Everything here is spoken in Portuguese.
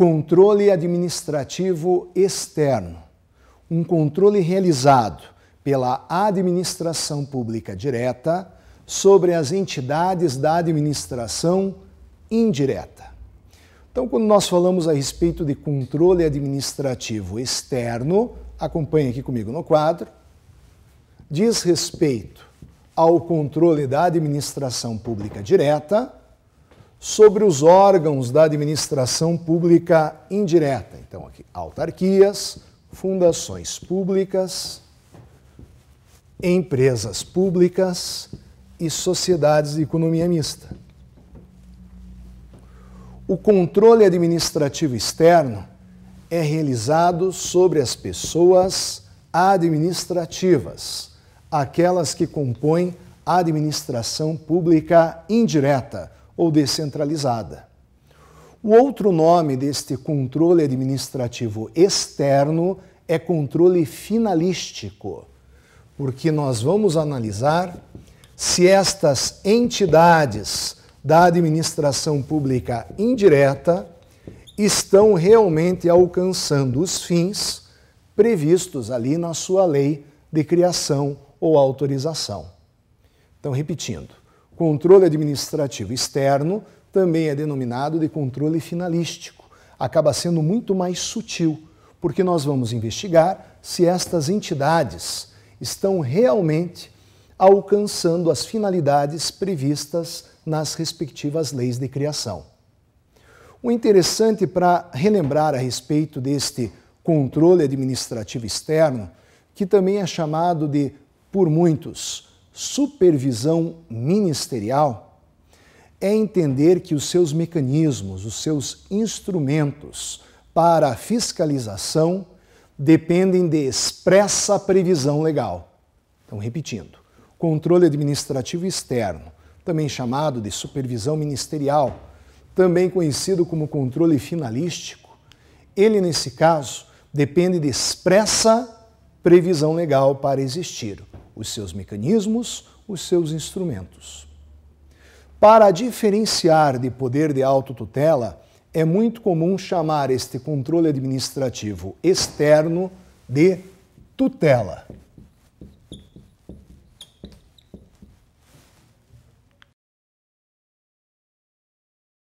Controle administrativo externo. Um controle realizado pela administração pública direta sobre as entidades da administração indireta. Então, quando nós falamos a respeito de controle administrativo externo, acompanhe aqui comigo no quadro, diz respeito ao controle da administração pública direta sobre os órgãos da administração pública indireta. Então, aqui, autarquias, fundações públicas, empresas públicas e sociedades de economia mista. O controle administrativo externo é realizado sobre as pessoas administrativas, aquelas que compõem a administração pública indireta ou descentralizada. O outro nome deste controle administrativo externo é controle finalístico, porque nós vamos analisar se estas entidades da administração pública indireta estão realmente alcançando os fins previstos ali na sua lei de criação ou autorização. Então, repetindo, Controle administrativo externo também é denominado de controle finalístico. Acaba sendo muito mais sutil, porque nós vamos investigar se estas entidades estão realmente alcançando as finalidades previstas nas respectivas leis de criação. O interessante para relembrar a respeito deste controle administrativo externo, que também é chamado de, por muitos, supervisão ministerial é entender que os seus mecanismos, os seus instrumentos para a fiscalização dependem de expressa previsão legal. Então, repetindo, controle administrativo externo, também chamado de supervisão ministerial, também conhecido como controle finalístico, ele, nesse caso, depende de expressa previsão legal para existir os seus mecanismos, os seus instrumentos. Para diferenciar de poder de autotutela, é muito comum chamar este controle administrativo externo de tutela.